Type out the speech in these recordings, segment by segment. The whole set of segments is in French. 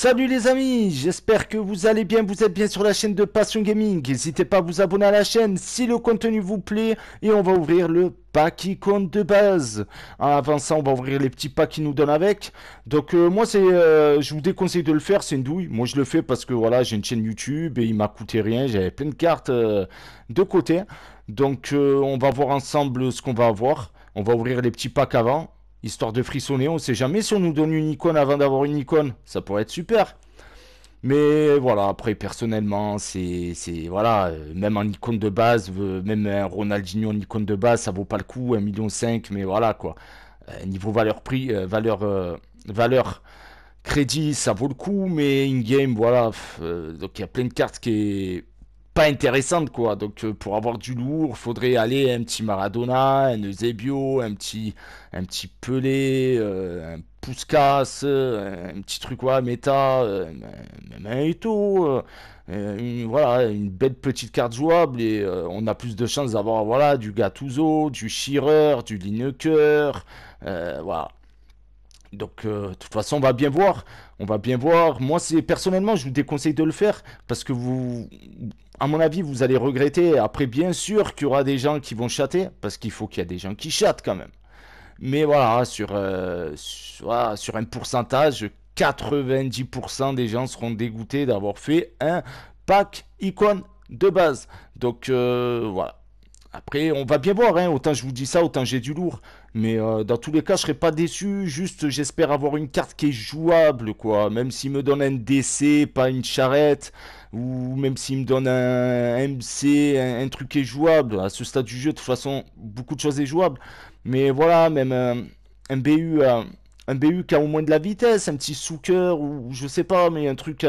Salut les amis, j'espère que vous allez bien, vous êtes bien sur la chaîne de Passion Gaming. N'hésitez pas à vous abonner à la chaîne si le contenu vous plaît et on va ouvrir le pack icône de base. Ah, avant ça, on va ouvrir les petits packs qui nous donnent avec. Donc euh, moi, c'est, euh, je vous déconseille de le faire, c'est une douille. Moi, je le fais parce que voilà, j'ai une chaîne YouTube et il m'a coûté rien, j'avais plein de cartes euh, de côté. Donc on va voir ensemble ce qu'on va avoir. On va ouvrir les petits packs avant Histoire de frissonner, on sait jamais si on nous donne une icône avant d'avoir une icône. Ça pourrait être super. Mais voilà, après, personnellement, c'est. Voilà, euh, même en icône de base, euh, même un Ronaldinho en icône de base, ça vaut pas le coup, 1,5 million, mais voilà quoi. Euh, niveau valeur-prix, valeur. valeur crédit, ça vaut le coup, mais in-game, voilà. donc il y a plein de cartes qui intéressante quoi. Donc euh, pour avoir du lourd, faudrait aller un petit Maradona, un Eusebio, un petit un petit Pelé, euh, un Pouscas, euh, un petit truc quoi, méta et et tout voilà, une belle petite carte jouable et on a plus de chances d'avoir voilà du Gattuso, du Schirer, du coeur voilà. Donc, euh, de toute façon, on va bien voir. On va bien voir. Moi, c'est personnellement, je vous déconseille de le faire parce que vous, à mon avis, vous allez regretter. Après, bien sûr qu'il y aura des gens qui vont chatter parce qu'il faut qu'il y ait des gens qui chattent quand même. Mais voilà, sur, euh, ah, sur, un pourcentage, 90% des gens seront dégoûtés d'avoir fait un pack icône de base. Donc, euh, voilà. Après, on va bien voir, hein. autant je vous dis ça, autant j'ai du lourd. Mais euh, dans tous les cas, je serai pas déçu, juste j'espère avoir une carte qui est jouable, quoi. Même s'il me donne un DC, pas une charrette, ou même s'il me donne un MC, un, truc qui est jouable. À ce stade du jeu, de toute façon, beaucoup de choses est jouables. Mais voilà, même euh, un BU... Euh, un BU qui a au moins de la vitesse, un petit souker ou je sais pas, mais un truc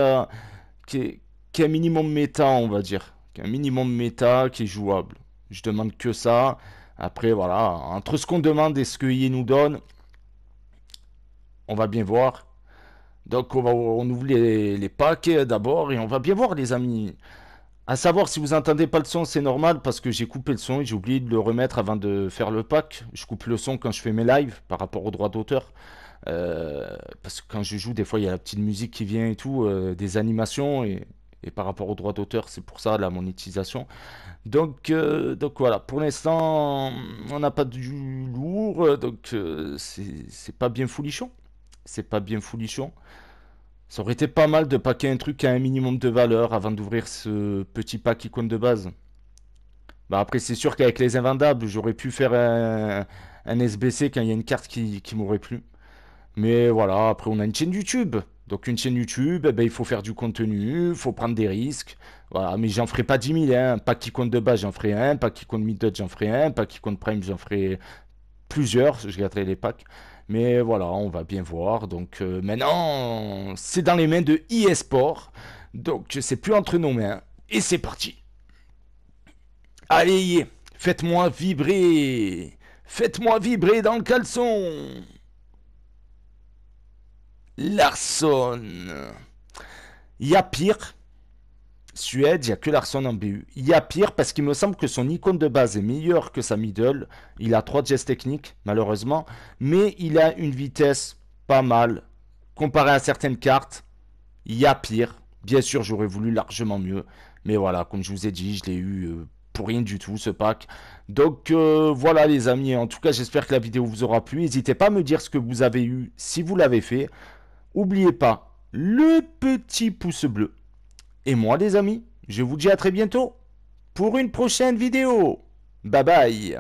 qui, est, qui est un minimum méta, on va dire. Qui est un minimum méta, qui est jouable. Je demande que ça. Après, voilà, entre ce qu'on demande et ce que nous donne, on va bien voir. Donc, on, ouvre les, packs euh, d'abord et on va bien voir, les amis. À savoir, si vous n'entendez pas le son, c'est normal parce que j'ai coupé le son et j'ai oublié de le remettre avant de faire le pack. Je coupe le son quand je fais mes lives par rapport aux droits d'auteur. Euh, parce que quand je joue, des fois, il y a la petite musique qui vient et tout, euh, des animations. Et et par rapport aux droits d'auteur, c'est pour ça la monétisation. Donc, euh, donc voilà, pour l'instant, on n'a pas du lourd, donc euh, c'est pas bien foulichon. C'est pas bien foulichon. Ça aurait été pas mal de paquer un truc à un minimum de valeur avant d'ouvrir ce petit pack icône de base. Bah après, c'est sûr qu'avec les invendables, j'aurais pu faire un, SBC quand il y a une carte qui, qui m'aurait plu. Mais voilà, après, on a une chaîne YouTube. Donc une chaîne YouTube, eh ben, il faut faire du contenu, il faut prendre des risques. Voilà, mais j'en ferai pas 10 000. Hein. Pas qui compte de base, j'en ferai un. Pas qui compte middle, j'en ferai un. Pas qui compte Prime, j'en ferai plusieurs. Je garderai les packs. Mais voilà, on va bien voir. Donc euh, maintenant, c'est dans les mains de eSport. Donc c'est plus entre nos mains. Et c'est parti. Allez, faites-moi vibrer. Faites-moi vibrer dans le caleçon. Larson. Il y a pire. Suède, il n'y a que Larson en BU. Il y a pire parce qu'il me semble que son icône de base est meilleure que sa middle. Il a trois gestes techniques, malheureusement. Mais il a une vitesse pas mal. Comparé à certaines cartes, il y a pire. Bien sûr, j'aurais voulu largement mieux. Mais voilà, comme je vous ai dit, je l'ai eu euh, pour rien du tout ce pack. Donc euh, voilà les amis, en tout cas j'espère que la vidéo vous aura plu. N'hésitez pas à me dire ce que vous avez eu si vous l'avez fait. Oubliez pas le petit pouce bleu. Et moi les amis, je vous dis à très bientôt pour une prochaine vidéo. Bye bye.